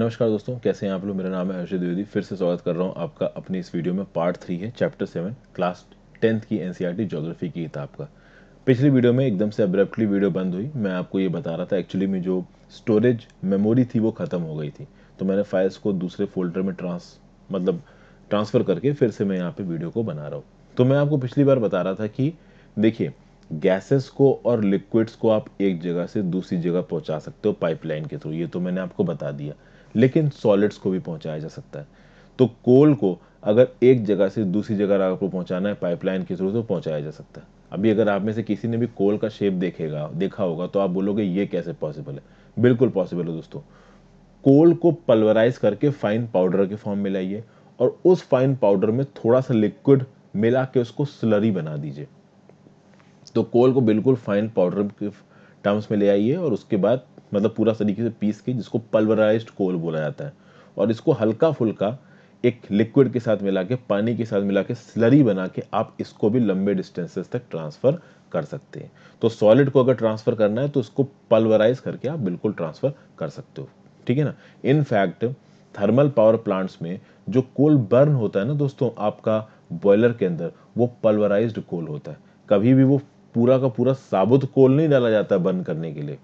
नमस्कार दोस्तों कैसे हैं आप लोग मेरा नाम है हर्षद द्विवेदी फिर से स्वागत कर रहा हूं आपका अपनी इस वीडियो में पार्ट थ्री है चैप्टर सेवन क्लास टेंथ की एन ज्योग्राफी e की किताब का पिछली वीडियो में एकदम से अब्रप्टली वीडियो बंद हुई मैं आपको ये बता रहा था एक्चुअली में जो स्टोरेज मेमोरी थी वो ख़त्म हो गई थी तो मैंने फाइल्स को दूसरे फोल्डर में ट्रांस मतलब ट्रांसफ़र करके फिर से मैं यहाँ पर वीडियो को बना रहा हूँ तो मैं आपको पिछली बार बता रहा था कि देखिए गैसेस को और लिक्विड्स को आप एक जगह से दूसरी जगह पहुंचा सकते हो पाइपलाइन के थ्रू ये तो मैंने आपको बता दिया लेकिन सॉलिड्स को भी पहुंचाया जा सकता है तो कोल को अगर एक जगह से दूसरी जगह आपको पहुंचाना है पाइपलाइन के थ्रू तो पहुंचाया जा सकता है अभी अगर आप में से किसी ने भी कोल का शेप देखेगा देखा होगा तो आप बोलोगे ये कैसे पॉसिबल है बिल्कुल पॉसिबल है दोस्तों कोल को पल्वराइज करके फाइन पाउडर के फॉर्म में लाइए और उस फाइन पाउडर में थोड़ा सा लिक्विड मिला के उसको स्लरी बना दीजिए तो कोल को बिल्कुल फाइन पाउडर के टर्म्स में ले आइए और उसके बाद मतलब पूरा तरीके से पीस के जिसको पल्वराइज कोल बोला जाता है और इसको हल्का फुल्का एक लिक्विड के साथ मिला के पानी के साथ मिला के स्लरी बना के आप इसको भी लंबे डिस्टेंसेस तक ट्रांसफ़र कर सकते हैं तो सॉलिड को अगर ट्रांसफ़र करना है तो उसको पल्वराइज करके आप बिल्कुल ट्रांसफ़र कर सकते हो ठीक है ना इनफैक्ट थर्मल पावर प्लांट्स में जो कोल बर्न होता है ना दोस्तों आपका बॉयलर के अंदर वो पल्वराइज्ड कोल होता है कभी भी वो पूरा का पूरा साबुत कोल नहीं डाला जाता बर्न करने के लिए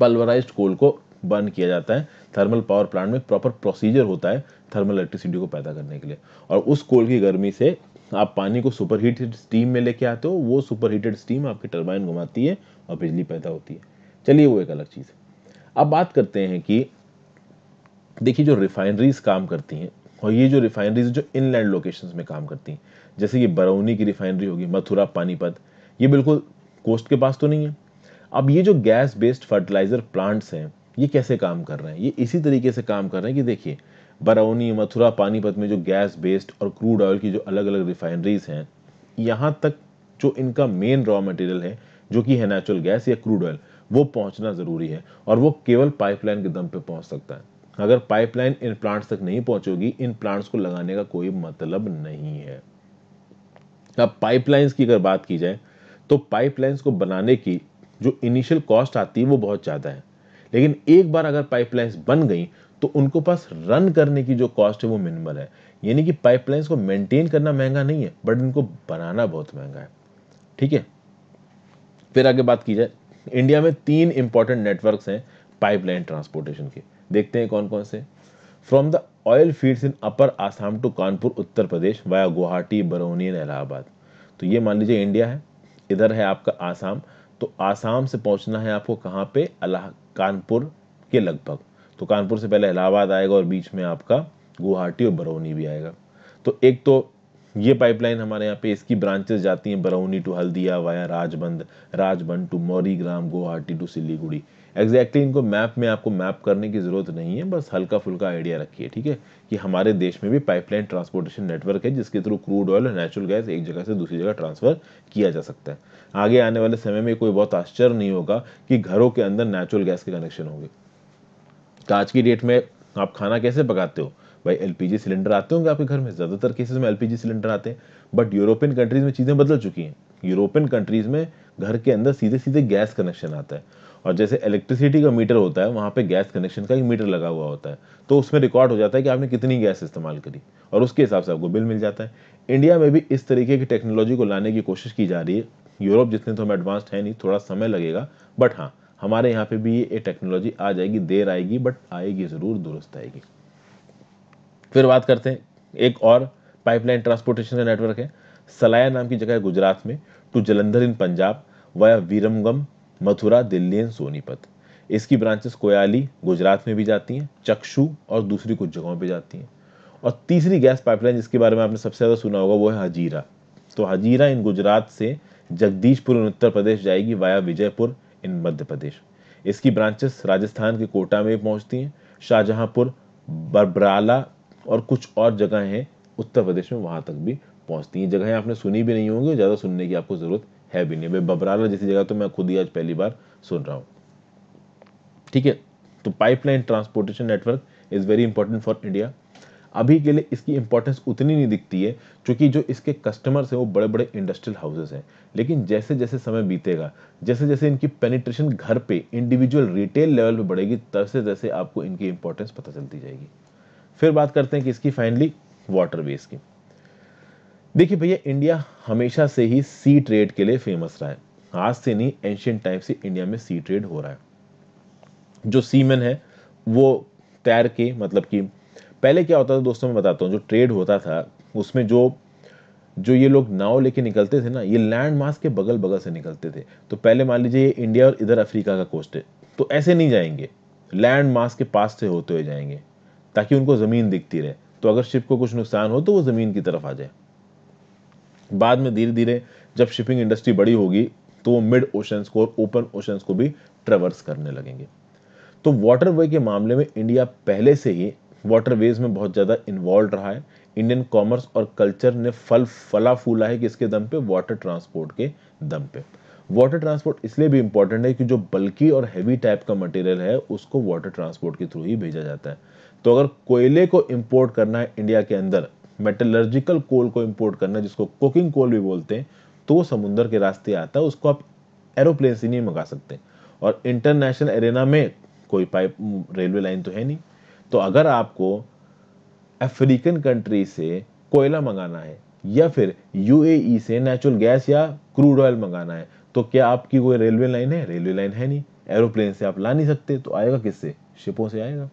पल्वराइज कोल को बर्न किया जाता है थर्मल पावर प्लांट में प्रॉपर प्रोसीजर होता है थर्मल इलेक्ट्रिसिटी को पैदा करने के लिए और उस कोल की गर्मी से आप पानी को सुपर हीटेड स्टीम में लेके आते हो वो सुपर हीटेड स्टीम आपकी टर्बाइन घुमाती है और बिजली पैदा होती है चलिए वो एक अलग चीज़ है अब बात करते हैं कि देखिए जो रिफाइनरीज काम करती हैं और ये जो रिफाइनरीज जो इनलैंड लोकेशंस में काम करती हैं जैसे कि बरौनी की रिफाइनरी होगी मथुरा पानीपत ये बिल्कुल कोस्ट के पास तो नहीं है अब ये जो गैस बेस्ड फर्टिलाइज़र प्लांट्स हैं ये कैसे काम कर रहे हैं ये इसी तरीके से काम कर रहे हैं कि देखिए बरौनी मथुरा पानीपत में जो गैस बेस्ड और क्रूड ऑयल की जो अलग अलग रिफाइनरीज हैं यहाँ तक जो इनका मेन रॉ मटेरियल है जो कि है नेचुरल गैस या क्रूड ऑयल वो पहुंचना ज़रूरी है और वो केवल पाइपलाइन के दम पे पहुंच सकता है अगर पाइपलाइन इन प्लांट्स तक नहीं पहुंचेगी इन प्लांट्स को लगाने का कोई मतलब नहीं है अब पाइपलाइंस की अगर बात की जाए तो पाइपलाइंस को बनाने की जो इनिशियल कॉस्ट आती है वो बहुत ज़्यादा है लेकिन एक बार अगर पाइपलाइंस बन गई तो उनको पास रन करने की जो कॉस्ट है वो मिनिमल है यानी कि पाइपलाइंस को मेंटेन करना महंगा नहीं है बट इनको बनाना बहुत महंगा है ठीक है फिर आगे बात की जाए इंडिया में तीन इंपॉर्टेंट नेटवर्क हैं पाइपलाइन ट्रांसपोर्टेशन के देखते हैं कौन कौन से from the oil field in upper Assam to Kanpur Uttar Pradesh via Guwahati Barauni Allahabad तो ये मान लीजिए इंडिया है इधर है आपका आसाम तो आसाम से पहुंचना है आपको कहाँ पे अलाह कानपुर के लगभग तो कानपुर से पहले इलाहाबाद आएगा और बीच में आपका गुवाहाटी और बरौनी भी आएगा तो एक तो ये पाइपलाइन हमारे यहाँ पे इसकी ब्रांचेस जाती हैं Barauni to Haldia via Rajbandh Rajbandh to Maurigram Guwahati to Siliguri exactly exactly इनको मैप में आपको मैप करने की ज़रूरत नहीं है बस हल्का फुल्का आइडिया रखिए ठीक है कि हमारे देश में भी पाइपलाइन ट्रांसपोर्टेशन नेटवर्क है जिसके थ्रू क्रूड ऑयल और नेचुरल गैस एक जगह से दूसरी जगह ट्रांसफ़र किया जा सकता है आगे आने वाले समय में कोई बहुत आश्चर्य नहीं होगा कि घरों के अंदर नेचुरल गैस के कनेक्शन होंगे तो आज की डेट में आप खाना कैसे पकाते हो भाई एलपीजी सिलेंडर आते होंगे आपके घर में ज़्यादातर केसेस में एलपीजी सिलेंडर आते हैं बट यूरोपियन कंट्रीज़ में चीज़ें बदल चुकी हैं यूरोपियन कंट्रीज़ में घर के अंदर सीधे सीधे गैस कनेक्शन आता है और जैसे इलेक्ट्रिसिटी का मीटर होता है वहाँ पे गैस कनेक्शन का एक मीटर लगा हुआ होता है तो उसमें रिकॉर्ड हो जाता है कि आपने कितनी गैस इस्तेमाल करी और उसके हिसाब से आपको बिल मिल जाता है इंडिया में भी इस तरीके की टेक्नोलॉजी को लाने की कोशिश की जा रही है यूरोप जितने तो हम एडवांस्ड है नहीं थोड़ा समय लगेगा बट हाँ हमारे यहाँ पे भी ये टेक्नोलॉजी आ जाएगी देर आएगी बट आएगी ज़रूर दुरुस्त आएगी फिर बात करते हैं एक और पाइपलाइन ट्रांसपोर्टेशन का नेटवर्क है सलाया नाम की जगह है गुजरात में to Jalandhar in Punjab via Viramgam Mathura Delhi and Sonipat इसकी ब्रांचेस कोयाली गुजरात में भी जाती हैं चक्षु और दूसरी कुछ जगहों पर जाती हैं और तीसरी गैस पाइपलाइन जिसके बारे में आपने सबसे ज़्यादा सुना होगा वो है हजीरा तो हजीरा इन गुजरात से जगदीशपुर इन उत्तर प्रदेश जाएगी वाया विजयपुर इन मध्य प्रदेश इसकी ब्रांचेस राजस्थान के कोटा में पहुंचती हैं शाहजहांपुर बरबराला और कुछ और जगह हैं उत्तर प्रदेश में वहाँ तक भी पहुँचती हैं जगहें आपने सुनी भी नहीं होंगी ज़्यादा सुनने की आपको ज़रूरत है भी नहीं भाई बबराला जैसी जगह तो मैं खुद ही आज पहली बार सुन रहा हूँ ठीक है तो pipeline transportation network is very important for India अभी के लिए इसकी इंपॉर्टेंस उतनी नहीं दिखती है क्योंकि जो इसके कस्टमर्स हैं वो बड़े बड़े इंडस्ट्रियल हाउसेस हैं लेकिन जैसे जैसे समय बीतेगा जैसे जैसे इनकी पेनिट्रेशन घर पे इंडिविजुअल रिटेल लेवल पे बढ़ेगी तैसे तैसे आपको इनकी इंपॉर्टेंस पता चलती जाएगी फिर बात करते हैं कि इसकी फाइनली वाटर वेज की देखिए भैया इंडिया हमेशा से ही सी ट्रेड के लिए फेमस रहा है आज से नहीं एंशियंट टाइम से इंडिया में सी ट्रेड हो रहा है जो सीमेन है वो तैर के मतलब कि पहले क्या होता था दोस्तों मैं बताता हूँ जो ट्रेड होता था उसमें जो जो ये लोग नाव लेके निकलते थे ना ये लैंड मास के बगल बगल से निकलते थे तो पहले मान लीजिए ये इंडिया और इधर अफ्रीका का कोस्ट है तो ऐसे नहीं जाएंगे लैंड मास के पास से होते हुए जाएंगे ताकि उनको ज़मीन दिखती रहे तो अगर शिप को कुछ नुकसान हो तो वो ज़मीन की तरफ आ जाए बाद में धीरे धीरे जब शिपिंग इंडस्ट्री बड़ी होगी तो वो मिड ओशंस को और ओपन ओशंस को भी ट्रेवर्स करने लगेंगे तो वे के मामले में इंडिया पहले से ही वाटर वेज में बहुत ज़्यादा इन्वॉल्व रहा है इंडियन कॉमर्स और कल्चर ने फल फला फूला है किसके दम पे वाटर ट्रांसपोर्ट के दम पे वाटर ट्रांसपोर्ट इसलिए भी इंपॉर्टेंट है कि जो बल्कि और हैवी टाइप का मटेरियल है उसको वाटर ट्रांसपोर्ट के थ्रू ही भेजा जाता है तो अगर कोयले को इंपोर्ट करना है इंडिया के अंदर मेटलर्जिकल कोल को इंपोर्ट करना है जिसको कुकिंग कोल भी बोलते हैं तो वो समुद्र के रास्ते आता है उसको आप एरोप्लेन से नहीं मंगा सकते और इंटरनेशनल एरेना में कोई पाइप रेलवे लाइन तो है नहीं तो अगर आपको अफ्रीकन कंट्री से कोयला मंगाना है या फिर यूएई e से नेचुरल गैस या क्रूड ऑयल मंगाना है तो क्या आपकी कोई रेलवे लाइन है रेलवे लाइन है नहीं एरोप्लेन से आप ला नहीं सकते तो आएगा किससे शिपों से आएगा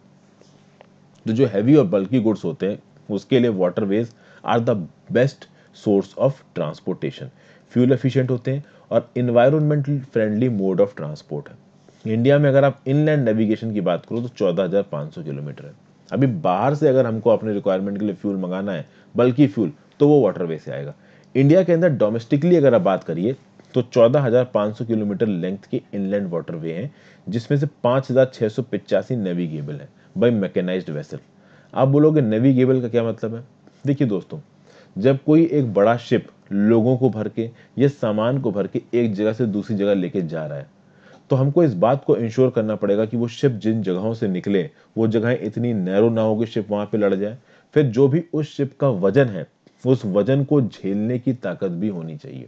तो जो हैवी और बल्कि गुड्स होते हैं उसके लिए waterways are the best source of transportation fuel efficient होते हैं और environmental friendly mode of transport है इंडिया में अगर आप इनलैंड नेविगेशन की बात करो तो 14,500 किलोमीटर है अभी बाहर से अगर हमको अपने रिक्वायरमेंट के लिए फ्यूल मंगाना है बल्कि फ्यूल तो वो वाटरवे से आएगा इंडिया के अंदर डोमेस्टिकली अगर आप बात करिए तो 14,500 किलोमीटर लेंथ के इनलैंड वाटरवे हैं जिसमें से पाँच नेविगेबल है बाई मैकेनाइज वेसल आप बोलोगे नेविगेबल का क्या मतलब है देखिए दोस्तों जब कोई एक बड़ा शिप लोगों को भर के या सामान को भर के एक जगह से दूसरी जगह लेके जा रहा है तो हमको इस बात को इंश्योर करना पड़ेगा कि वो शिप जिन जगहों से निकले वो जगहें इतनी नैरो ना हो कि शिप वहां पे लड़ जाए फिर जो भी उस शिप का वजन है उस वजन को झेलने की ताकत भी होनी चाहिए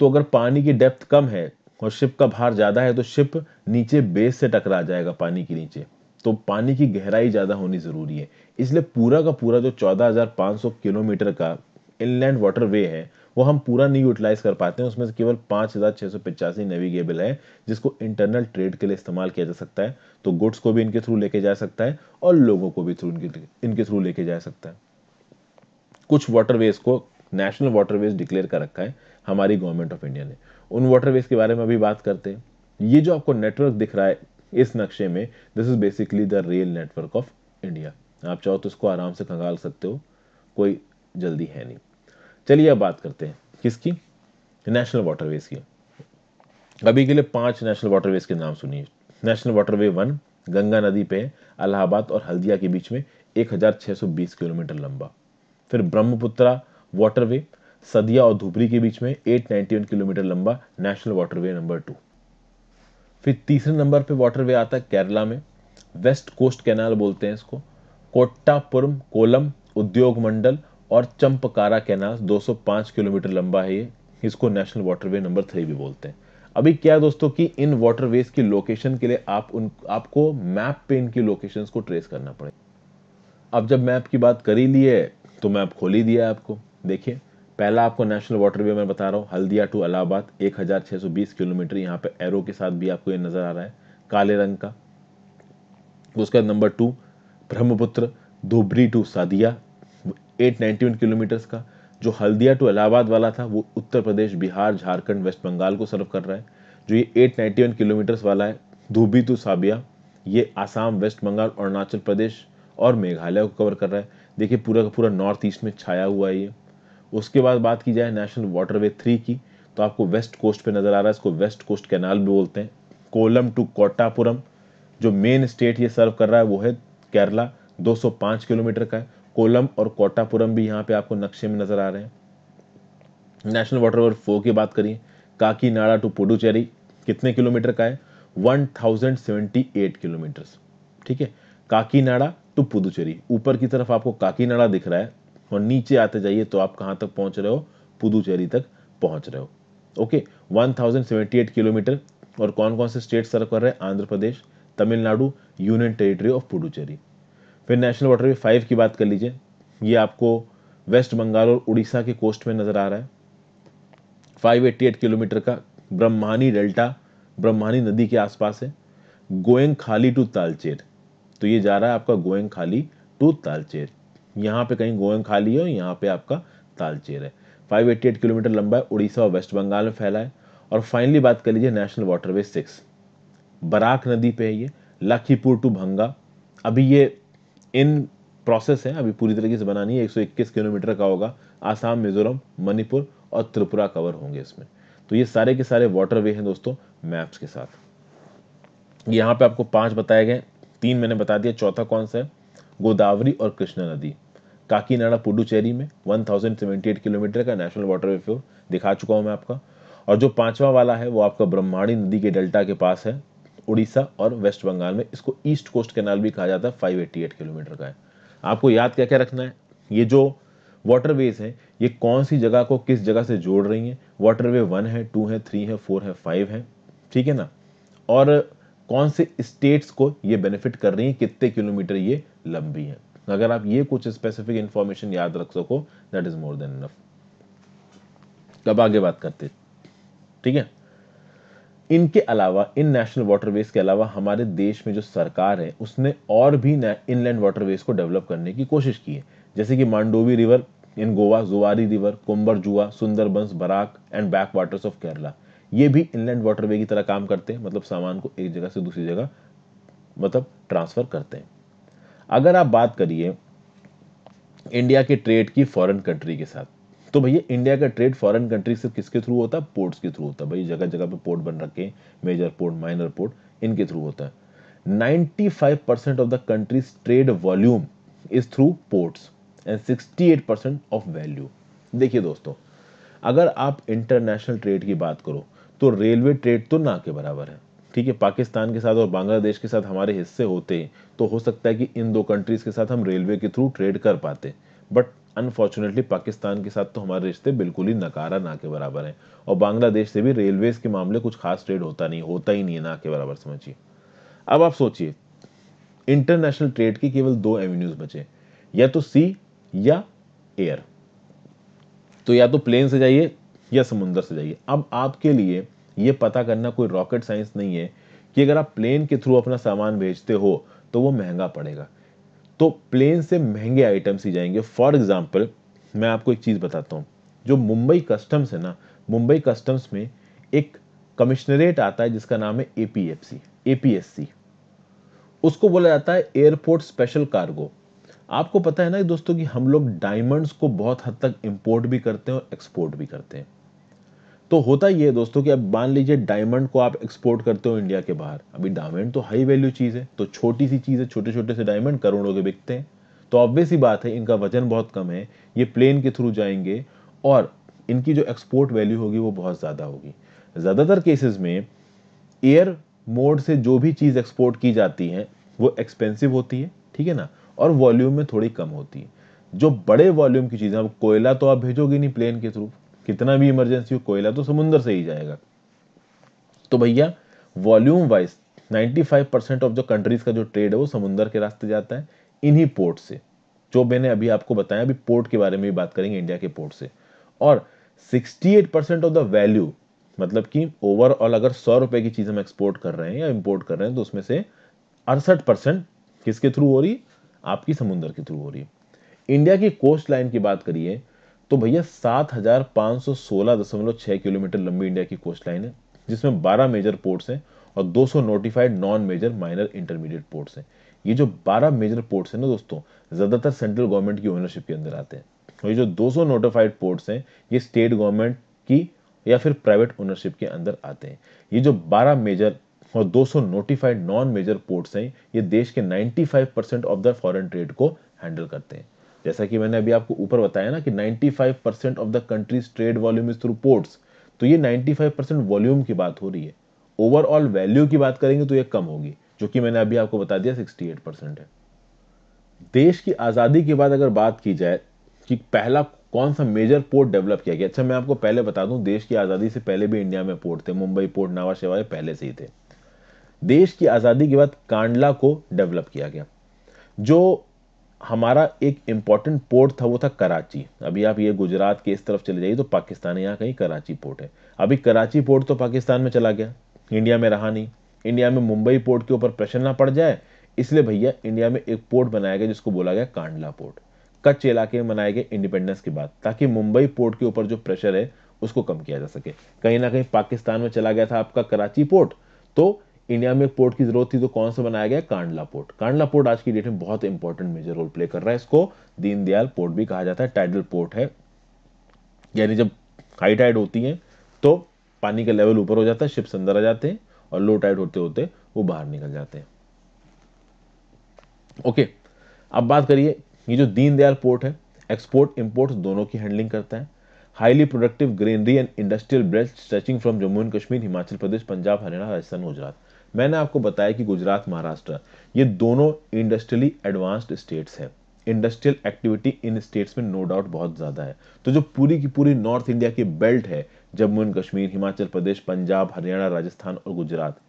तो अगर पानी की डेप्थ कम है और शिप का भार ज़्यादा है तो शिप नीचे बेस से टकरा जाएगा पानी के नीचे तो पानी की गहराई ज़्यादा होनी ज़रूरी है इसलिए पूरा का पूरा जो 14,500 किलोमीटर का इनलैंड वाटर वे है वो हम पूरा नहीं यूटिलाइज कर पाते हैं उसमें से केवल पांच हज़ार छह सौ पिचासी नेविगेबल है जिसको इंटरनल ट्रेड के लिए इस्तेमाल किया जा सकता है तो गुड्स को भी इनके थ्रू लेके जा सकता है और लोगों को भी थ्रू इनके इनके थ्रू लेके जा सकता है कुछ वाटरवेज को नेशनल वाटरवेज डिक्लेयर कर रखा है हमारी गवर्नमेंट ऑफ इंडिया ने उन वाटरवेज के बारे में अभी बात करते हैं ये जो आपको नेटवर्क दिख रहा है इस नक्शे में this is basically the rail network of India आप चाहो तो इसको आराम से कंगाल सकते हो कोई जल्दी है नहीं चलिए अब बात करते हैं किसकी नेशनल वाटरवेज की अभी के लिए पांच नेशनल वाटरवेज के नाम सुनिए नेशनल वाटरवे वन गंगा नदी पे अलाहाबाद और हल्दिया के बीच में 1620 किलोमीटर लंबा फिर ब्रह्मपुत्रा वाटरवे सदिया और धुबरी के बीच में 891 किलोमीटर लंबा नेशनल वाटरवे नंबर टू फिर तीसरे नंबर पे वाटरवे आता है केरला में वेस्ट कोस्ट कैनाल बोलते हैं इसको कोट्टापुरम कोलम उद्योग मंडल और चंपकारा कैनाल 205 किलोमीटर लंबा है ये इसको नेशनल वाटरवे नंबर थ्री भी बोलते हैं अभी क्या दोस्तों कि इन वाटरवेज की लोकेशन के लिए आप उन आपको मैप पे इनकी लोकेशंस को ट्रेस करना पड़ेगा अब जब मैप की बात कर ही ली है तो मैप खोल ही दिया है आपको देखिए पहला आपको नेशनल वाटर वे मैं बता रहा हूँ हल्दिया टू अलाहाबाद 1620 किलोमीटर यहाँ पे एरो के साथ भी आपको ये नज़र आ रहा है काले रंग का उसके बाद number two Brahmaputra Dhubri to Sadiya 891 kilometre का जो हल्दिया टू इलाहाबाद वाला था वो उत्तर प्रदेश बिहार झारखंड वेस्ट बंगाल को सर्व कर रहा है जो ये 891 किलोमीटर्स वाला है धोबी टू साबिया ये आसाम वेस्ट बंगाल अरुणाचल प्रदेश और मेघालय को कवर कर रहा है देखिए पूरा का पूरा नॉर्थ ईस्ट में छाया हुआ है ये उसके बाद बात की जाए नेशनल वाटरवे थ्री की तो आपको वेस्ट कोस्ट पे नज़र आ रहा है इसको वेस्ट कोस्ट कैनाल भी बोलते हैं कोलम टू कोटापुरम जो मेन स्टेट ये सर्व कर रहा है वो है केरला 205 किलोमीटर का है कोलम और कोटापुरम भी यहाँ पे आपको नक्शे में नज़र आ रहे हैं नेशनल वाटरवे फोर की बात करिए काकीनाडा टू पुडुचेरी कितने किलोमीटर का है वन किलोमीटर ठीक है काकीनाडा टू पुदुचेरी ऊपर की तरफ आपको काकीनाडा दिख रहा है और नीचे आते जाइए तो आप कहाँ तक पहुँच रहे हो पुदुचेरी तक पहुँच रहे हो ओके वन किलोमीटर और कौन कौन से स्टेट सर्व कर रहे हैं Andhra Pradesh Tamil Nadu union territory of Puducherry फिर नेशनल वाटरवे फाइव की बात कर लीजिए ये आपको वेस्ट बंगाल और उड़ीसा के कोस्ट में नजर आ रहा है 588 किलोमीटर का ब्रह्मानी डेल्टा ब्रह्मानी नदी के आसपास है गोयंग खाली टू तालचेर तो ये जा रहा है आपका गोयंग खाली टू तालचेर यहाँ पे कहीं गोयन खाली हो यहाँ पे आपका तालचेर है 588 किलोमीटर लंबा है उड़ीसा और वेस्ट बंगाल में फैला है और फाइनली बात कर लीजिए नेशनल वाटरवे सिक्स बराक नदी पे है ये लाखीपुर टू भंगा अभी ये इन प्रोसेस है अभी पूरी तरीके से बनानी है 121 किलोमीटर का होगा आसाम मिजोरम मणिपुर और त्रिपुरा कवर होंगे इसमें तो ये सारे के सारे वाटर वे हैं दोस्तों मैप्स के साथ यहाँ पे आपको पांच बताए गए तीन मैंने बता दिया चौथा कौन सा है गोदावरी और कृष्णा नदी काकीनाडा पुडुचेरी में 1078 किलोमीटर का नेशनल वाटर फ्लो दिखा चुका हूँ मैं आपका और जो पांचवा वाला है वो आपका ब्रह्माणी नदी के डेल्टा के पास है उड़ीसा और वेस्ट बंगाल में इसको ईस्ट कोस्ट कैनाल भी कहा जाता है फाइव किलोमीटर का है आपको याद क्या क्या रखना है ये जो वाटरवेज हैं ये कौन सी जगह को किस जगह से जोड़ रही हैं वाटरवे वन है टू है थ्री है फोर है फाइव है ठीक है ना और कौन से स्टेट्स को ये बेनिफिट कर रही हैं कितने किलोमीटर ये लंबी है अगर आप ये कुछ स्पेसिफिक इन्फॉर्मेशन याद रख सको that is more than enough अब आगे बात करते ठीक है इनके अलावा इन नेशनल वाटरवेज के अलावा हमारे देश में जो सरकार है उसने और भी इनलैंड वाटरवेज को डेवलप करने की कोशिश की है जैसे कि Mandovi river in Goa Zuari river जुआ Sundarbans Barak and back waters of Kerala ये भी इनलैंड वाटरवे की तरह काम करते हैं मतलब सामान को एक जगह से दूसरी जगह मतलब ट्रांसफर करते हैं अगर आप बात करिए इंडिया के ट्रेड की फॉरेन कंट्री के साथ तो भैया इंडिया का ट्रेड फॉरेन कंट्री से किसके थ्रू होता है पोर्ट्स के थ्रू होता है भैया जगह जगह पे पोर्ट बन रखे मेजर पोर्ट माइनर पोर्ट इनके थ्रू होता है five percent of the country's trade volume is through ports and eight percent of value देखिए दोस्तों अगर आप इंटरनेशनल ट्रेड की बात करो तो रेलवे ट्रेड तो ना के बराबर है ठीक है पाकिस्तान के साथ और बांग्लादेश के साथ हमारे हिस्से होते तो हो सकता है कि इन दो कंट्रीज़ के साथ हम रेलवे के थ्रू ट्रेड कर पाते बट अनफॉर्चुनेटली पाकिस्तान के साथ तो हमारे रिश्ते बिल्कुल ही नकारा ना के बराबर हैं और बांग्लादेश से भी रेलवे के मामले कुछ खास ट्रेड होता नहीं होता ही नहीं है ना के बराबर समझिए अब आप सोचिए इंटरनेशनल ट्रेड के केवल दो एवेन्यूज बचे या तो सी या एयर तो या तो प्लेन से जाइए या समुंदर से जाइए अब आपके लिए ये पता करना कोई रॉकेट साइंस नहीं है कि अगर आप प्लेन के थ्रू अपना सामान भेजते हो तो वो महंगा पड़ेगा तो प्लेन से महंगे आइटम्स ही जाएंगे फॉर एग्जाम्पल मैं आपको एक चीज़ बताता हूँ जो मुंबई कस्टम्स है ना मुंबई कस्टम्स में एक कमिश्नरेट आता है जिसका नाम है A P F C A P S C उसको बोला जाता है एयरपोर्ट स्पेशल कार्गो आपको पता है ना दोस्तों कि हम लोग डायमंड्स को बहुत हद तक इंपोर्ट भी करते हैं और एक्सपोर्ट भी करते हैं तो होता ये है दोस्तों कि अब मान लीजिए डायमंड को आप एक्सपोर्ट करते हो इंडिया के बाहर अभी डायमंड तो हाई वैल्यू चीज़ है तो छोटी सी चीज़ है छोटे छोटे से डायमंड करोड़ों के बिकते हैं तो ऑब्वियस ही बात है इनका वजन बहुत कम है ये प्लेन के थ्रू जाएंगे और इनकी जो एक्सपोर्ट वैल्यू होगी वो बहुत ज़्यादा होगी ज़्यादातर केसेस में एयर मोड से जो भी चीज़ एक्सपोर्ट की जाती है वो एक्सपेंसिव होती है ठीक है ना और वॉल्यूम में थोड़ी कम होती है जो बड़े वॉल्यूम की चीज़ें अब कोयला तो आप भेजोगे नहीं प्लेन के थ्रू कितना भी इमरजेंसी हो कोयला तो समुंदर से ही जाएगा तो भैया वॉल्यूम वाइज 95 परसेंट ऑफ जो कंट्रीज का जो ट्रेड है वो समुंदर के रास्ते जाता है इन्हीं पोर्ट से जो मैंने अभी आपको बताया अभी पोर्ट के बारे में भी बात करेंगे इंडिया के पोर्ट से और 68 परसेंट ऑफ द वैल्यू मतलब कि ओवरऑल अगर सौ रुपए की चीज हम एक्सपोर्ट कर रहे हैं या इम्पोर्ट कर रहे हैं तो उसमें से अड़सठ परसेंट किसके थ्रू हो रही आपकी समुंदर के थ्रू हो रही है इंडिया की कोस्ट लाइन की बात करिए तो भैया सात हजार पांच सौ सोलह दशमलव छह किलोमीटर लंबी इंडिया की कोस्ट लाइन है जिसमें 12 मेजर पोर्ट्स हैं और 200 notified non major minor intermediate ports हैं ये जो 12 मेजर पोर्ट्स हैं ना दोस्तों ज़्यादातर सेंट्रल गवर्नमेंट की ओनरशिप के अंदर आते हैं और ये जो 200 नोटिफाइड पोर्ट्स हैं ये स्टेट गवर्नमेंट की या फिर प्राइवेट ओनरशिप के अंदर आते हैं ये जो बारह मेजर और दो नोटिफाइड नॉन मेजर पोर्ट्स हैं ये देश के ninety percent of the foreign trade को हैंडल करते हैं जैसा कि मैंने अभी आपको ऊपर बताया ना कि 95 percent of the country's trade volume is through ports तो ये 95 परसेंट वॉल्यूम की बात हो रही है ओवरऑल वैल्यू की बात करेंगे तो ये कम होगी जो कि मैंने अभी आपको बता दिया 68 परसेंट है देश की आज़ादी के बाद अगर बात की जाए कि पहला कौन सा मेजर पोर्ट डेवलप किया गया अच्छा मैं आपको पहले बता दूं देश की आज़ादी से पहले भी इंडिया में पोर्ट थे मुंबई पोर्ट नावा शेवा पहले से ही थे देश की आज़ादी के बाद कांडला को डेवलप किया गया जो हमारा एक इम्पॉर्टेंट पोर्ट था वो था कराची अभी आप ये गुजरात के इस तरफ चले जाइए तो पाकिस्तान यहाँ कहीं कराची पोर्ट है अभी कराची पोर्ट तो पाकिस्तान में चला गया इंडिया में रहा नहीं इंडिया में मुंबई पोर्ट के ऊपर प्रेशर ना पड़ जाए इसलिए भैया इंडिया में एक पोर्ट बनाया गया जिसको बोला गया कांडला पोर्ट कच्छ इलाके में बनाए गए इंडिपेंडेंस के बाद ताकि मुंबई पोर्ट के ऊपर जो प्रेशर है उसको कम किया जा सके कहीं ना कहीं पाकिस्तान में चला गया था आपका कराची पोर्ट तो इंडिया में पोर्ट की जरूरत थी तो कौन सा बनाया गया कांडला पोर्ट कांडला पोर्ट आज की डेट में बहुत इंपॉर्टेंट मेजर रोल प्ले कर रहा है इसको दीनदयाल पोर्ट भी कहा जाता है टाइडल पोर्ट है यानी जब हाई टाइड होती है तो पानी का लेवल ऊपर हो जाता है शिप्स अंदर आ जाते हैं और लो टाइड होते होते वो बाहर निकल जाते हैं ओके अब बात करिए ये जो दीनदयाल पोर्ट है एक्सपोर्ट इंपोर्ट दोनों की हैंडलिंग करता है highly productive greenery and industrial belt stretching from Jammu and Kashmir Himachal Pradesh Punjab Haryana Rajasthan Gujarat मैंने आपको बताया कि गुजरात महाराष्ट्र ये दोनों इंडस्ट्रियली एडवांस्ड स्टेट्स हैं इंडस्ट्रियल एक्टिविटी इन स्टेट्स में नो डाउट बहुत ज़्यादा है तो जो पूरी की पूरी नॉर्थ इंडिया की बेल्ट है जम्मू एंड कश्मीर हिमाचल प्रदेश पंजाब हरियाणा राजस्थान और गुजरात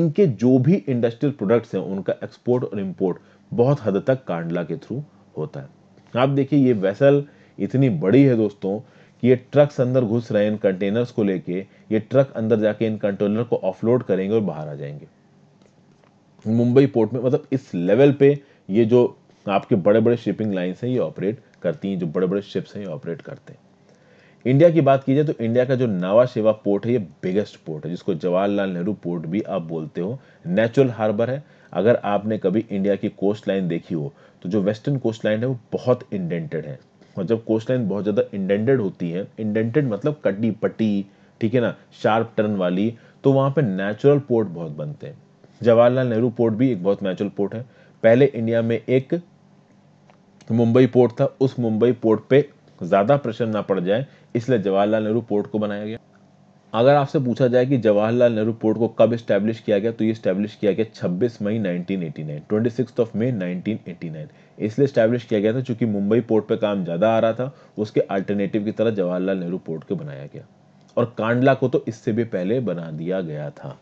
इनके जो भी इंडस्ट्रियल प्रोडक्ट्स हैं उनका एक्सपोर्ट और इम्पोर्ट बहुत हद तक कांडला के थ्रू होता है आप देखिए ये वेसल इतनी बड़ी है दोस्तों कि ये ट्रक्स अंदर घुस रहे हैं इन कंटेनर्स को लेके ये ट्रक अंदर जाके इन कंटेनर को ऑफलोड करेंगे और बाहर आ जाएंगे मुंबई पोर्ट में मतलब इस लेवल पे ये जो आपके बड़े बड़े शिपिंग लाइन्स हैं ये ऑपरेट करती हैं जो बड़े बड़े शिप्स हैं ये ऑपरेट करते हैं इंडिया की बात की जाए तो इंडिया का जो नावा शेवा पोर्ट है ये बिगेस्ट पोर्ट है जिसको जवाहरलाल नेहरू पोर्ट भी आप बोलते हो नेचुरल हार्बर है अगर आपने कभी इंडिया की कोस्ट लाइन देखी हो तो जो वेस्टर्न कोस्ट लाइन है वो बहुत इंडेंटेड है और जब कोस्ट लाइन बहुत ज़्यादा इंडेंटेड होती है इंडेंटेड मतलब कटी पट्टी ठीक है ना शार्प टर्न वाली तो वहाँ पर नेचुरल पोर्ट बहुत बनते हैं जवाहरलाल नेहरू पोर्ट भी एक बहुत नेचुरल पोर्ट है पहले इंडिया में एक मुंबई पोर्ट था उस मुंबई पोर्ट पे ज़्यादा प्रेशर ना पड़ जाए इसलिए जवाहरलाल नेहरू पोर्ट को बनाया गया अगर आपसे पूछा जाए कि जवाहरलाल नेहरू पोर्ट को कब स्टैब्लिश किया गया तो ये स्टैब्लिश किया गया 26 मई 1989 26 ऑफ मई 1989 इसलिए स्टैब्लिश किया गया था क्योंकि मुंबई पोर्ट पे काम ज़्यादा आ रहा था उसके अल्टरनेटिव की तरह जवाहरलाल नेहरू पोर्ट को बनाया गया और कांडला को तो इससे भी पहले बना दिया गया था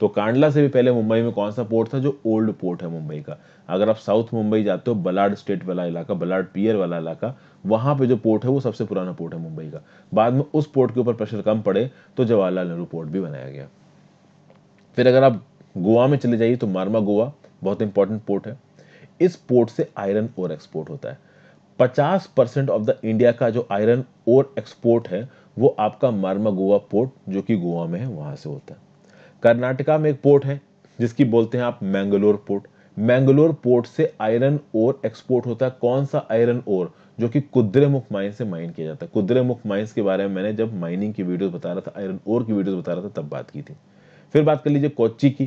तो कांडला से भी पहले मुंबई में कौन सा पोर्ट था जो ओल्ड पोर्ट है मुंबई का अगर आप साउथ मुंबई जाते हो बलाड स्टेट वाला इलाका बलाड पियर वाला इलाका वहां पे जो पोर्ट है वो सबसे पुराना पोर्ट है मुंबई का बाद में उस पोर्ट के ऊपर प्रेशर कम पड़े तो जवाहरलाल नेहरू पोर्ट भी बनाया गया फिर अगर आप गोवा में चले जाइए तो मारमा गोवा बहुत इंपॉर्टेंट पोर्ट है इस पोर्ट से आयरन और एक्सपोर्ट होता है पचास परसेंट ऑफ द इंडिया का जो आयरन और एक्सपोर्ट है वो आपका मारमा गोवा पोर्ट जो कि गोवा में है वहां से होता है कर्नाटका में एक पोर्ट है जिसकी बोलते हैं आप मैंगलोर पोर्ट मैंगलोर पोर्ट से आयरन और एक्सपोर्ट होता है कौन सा आयरन और जो कि कुद्रे मुख माइन से माइन किया जाता है कुद्रे मुख माइंस के बारे में मैंने जब माइनिंग की वीडियोस बता रहा था आयरन ओर की वीडियोस बता रहा था तब बात की थी फिर बात कर लीजिए कोच्ची की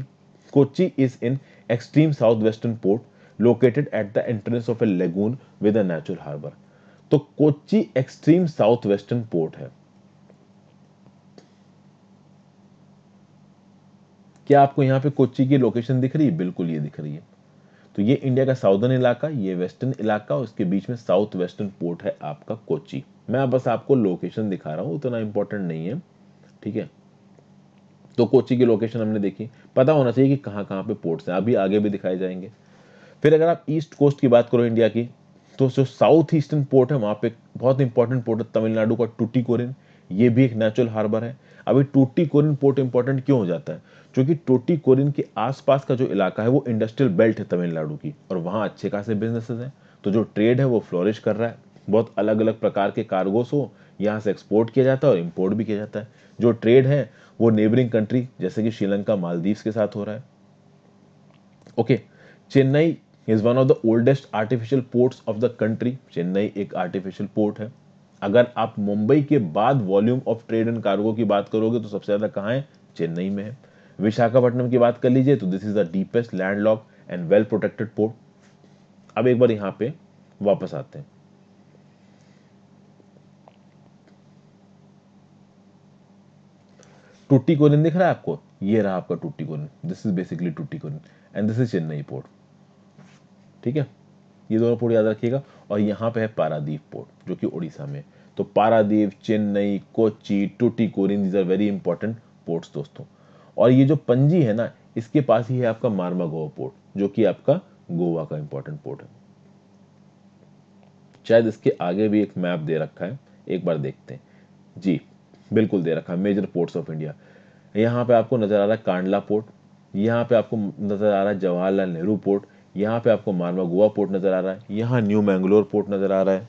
Kochi is in extreme south western port located at the entrance of a lagoon with a natural harbour तो Kochi extreme south western port है क्या आपको यहाँ पे कोच्ची की लोकेशन दिख रही है बिल्कुल ये दिख रही है तो ये इंडिया का साउदर्न इलाका ये वेस्टर्न इलाका इसके बीच में साउथ वेस्टर्न पोर्ट है आपका कोची मैं बस आपको लोकेशन दिखा रहा हूँ उतना इंपॉर्टेंट नहीं है ठीक है तो कोची की लोकेशन हमने देखी पता होना चाहिए कि कहाँ कहाँ पे पोर्ट्स हैं अभी आगे भी दिखाए जाएंगे फिर अगर आप ईस्ट कोस्ट की बात करो इंडिया की तो जो साउथ ईस्टर्न पोर्ट है वहाँ पे बहुत इंपॉर्टेंट पोर्ट है तमिलनाडु का टूटीकोरिन ये भी एक नेचुरल हार्बर है अभी टोटी कोरिन पोर्ट इंपॉर्टेंट क्यों हो जाता है क्योंकि टोटी कोरिन के आसपास का जो इलाका है वो इंडस्ट्रियल बेल्ट है तमिलनाडु की और वहाँ अच्छे खासे बिजनेसेस हैं तो जो ट्रेड है वो फ्लोरिश कर रहा है बहुत अलग अलग प्रकार के कार्गोस हो यहाँ से एक्सपोर्ट किया जाता है और इम्पोर्ट भी किया जाता है जो ट्रेड है वो नेबरिंग कंट्री जैसे कि श्रीलंका मालदीव्स के साथ हो रहा है okay Chennai is one of the oldest artificial ports of the country Chennai एक आर्टिफिशियल पोर्ट है अगर आप मुंबई के बाद volume of trade and cargo की बात करोगे तो सबसे ज़्यादा कहाँ है चेन्नई में है विशाखापट्टनम की बात कर लीजिए तो this is the deepest land lock and well protected port अब एक बार यहां पे वापस आते हैं टूटी कोरिन दिख रहा है आपको ये रहा आपका टूटी कोरिन this is basically Tuticorin and this is Chennai port ठीक है ये दोनों पोर्ट याद रखिएगा और यहाँ पे है पारादीप पोर्ट जो कि उड़ीसा में तो Paradip Chennai Kochi Tuticorin these are very important ports दोस्तों और ये जो पंजी है ना इसके पास ही है आपका मारमा गोवा पोर्ट जो कि आपका गोवा का इंपॉर्टेंट पोर्ट है शायद इसके आगे भी एक मैप दे रखा है एक बार देखते हैं जी बिल्कुल दे रखा है मेजर पोर्ट्स ऑफ इंडिया यहाँ पे आपको नजर आ रहा है कांडला पोर्ट यहाँ पे आपको नजर आ रहा है जवाहरलाल नेहरू पोर्ट यहाँ पे आपको मालवा गोवा पोर्ट नज़र आ रहा है यहाँ न्यू मैंगलोर पोर्ट नज़र आ रहा है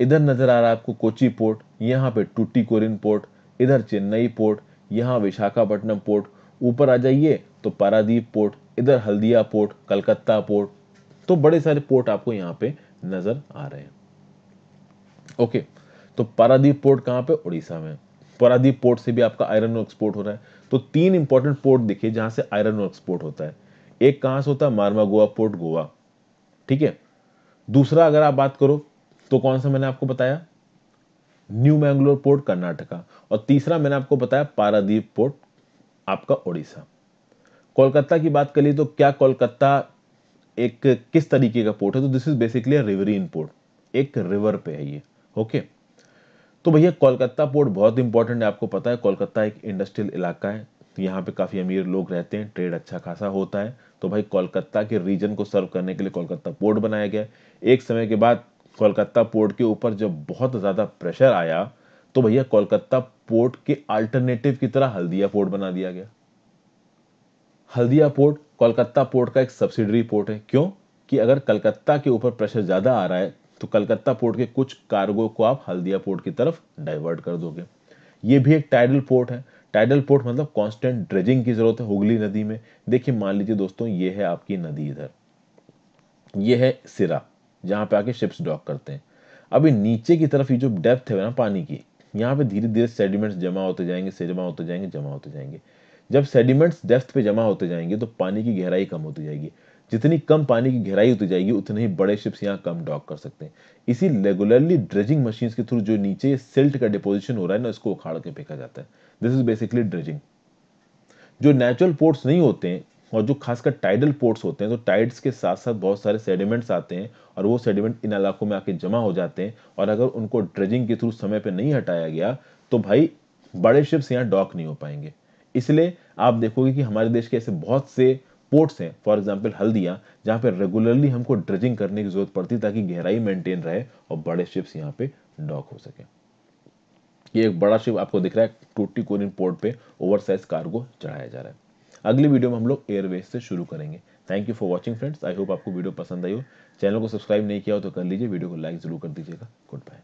इधर नज़र आ रहा है आपको कोची पोर्ट यहाँ पे टूटी कोरिन पोर्ट इधर चेन्नई पोर्ट यहाँ विशाखापट्टनम पोर्ट ऊपर आ जाइए तो पारादीप पोर्ट इधर हल्दिया पोर्ट कलकत्ता पोर्ट तो बड़े सारे पोर्ट आपको यहाँ पे नज़र आ रहे हैं ओके तो पारादीप पोर्ट कहाँ पे उड़ीसा में पारादीप पोर्ट से भी आपका आयरन एक्सपोर्ट हो रहा है तो तीन इंपॉर्टेंट पोर्ट देखिए जहां से आयरन एक्सपोर्ट होता है एक कहां से होता है मारमा गोवा पोर्ट गोवा ठीक है दूसरा अगर आप बात करो तो कौन सा मैंने आपको बताया न्यू मैंगलोर पोर्ट कर्नाटका और तीसरा मैंने आपको बताया पारादीप पोर्ट आपका ओडिशा कोलकाता की बात करिए तो क्या कोलकाता एक किस तरीके का पोर्ट है तो this is basically riverine port एक रिवर पे है ये ओके तो भैया कोलकाता पोर्ट बहुत इंपॉर्टेंट है आपको पता है कोलकाता एक इंडस्ट्रियल इलाका है तो यहाँ पे काफ़ी अमीर लोग रहते हैं ट्रेड अच्छा खासा होता है तो भाई कोलकाता के रीजन को सर्व करने के लिए कोलकाता पोर्ट बनाया गया एक समय के बाद कोलकाता पोर्ट के ऊपर जब बहुत ज़्यादा प्रेशर आया तो भैया कोलकाता पोर्ट के अल्टरनेटिव की तरह हल्दिया पोर्ट बना दिया गया हल्दिया पोर्ट कोलकाता पोर्ट का एक सब्सिडरी पोर्ट है क्यों कि अगर कलकत्ता के ऊपर प्रेशर ज़्यादा आ रहा है तो कलकत्ता पोर्ट के कुछ कार्गो को आप हल्दिया पोर्ट की तरफ डाइवर्ट कर दोगे ये भी एक टाइडल पोर्ट है टाइडल पोर्ट मतलब कांस्टेंट ड्रेजिंग की जरूरत है हुगली नदी में देखिए मान लीजिए दोस्तों ये है आपकी नदी इधर ये है सिरा जहाँ पे आके शिप्स डॉक करते हैं अभी नीचे की तरफ ये जो डेप्थ है ना पानी की यहाँ पे धीरे धीरे सेडिमेंट्स जमा होते जाएंगे से जमा होते जाएंगे जमा होते जाएंगे जब सेडिमेंट्स डेप्थ पे जमा होते जाएंगे तो पानी की गहराई कम होती जाएगी जितनी कम पानी की गहराई होती जाएगी उतने ही बड़े शिप्स यहाँ कम डॉक कर सकते हैं इसी रेगुलरली ड्रेजिंग मशीन के थ्रू जो नीचे सिल्ट का डिपोजिशन हो रहा है ना उसको उखाड़ के फेंका जाता है दिस इज बेसिकली ड्रेजिंग जो नेचुरल पोर्ट्स नहीं होते हैं और जो खासकर टाइडल पोर्ट्स होते हैं तो टाइड्स के साथ साथ बहुत सारे सेडिमेंट्स आते हैं और वो सेडिमेंट इन इलाकों में आके जमा हो जाते हैं और अगर उनको ड्रेजिंग के थ्रू समय पर नहीं हटाया गया तो भाई बड़े शिप्स यहाँ डॉक नहीं हो पाएंगे इसलिए आप देखोगे कि हमारे देश के ऐसे बहुत से पोर्ट्स हैं फॉर एग्जाम्पल हल्दिया जहाँ पे रेगुलरली हमको ड्रेजिंग करने की जरूरत पड़ती है ताकि गहराई मेंटेन रहे और बड़े शिप्स यहाँ पे डॉक हो सके ये एक बड़ा शिप आपको दिख रहा है टूटी कोरिन पोर्ट पे ओवरसाइज कार्गो चढ़ाया जा रहा है अगली वीडियो में हम लोग एयरवेज से शुरू करेंगे thank you for watching friends I hope आपको वीडियो पसंद आई हो चैनल को सब्सक्राइब नहीं किया हो तो कर लीजिए वीडियो को लाइक जरूर कर दीजिएगा गुड बाय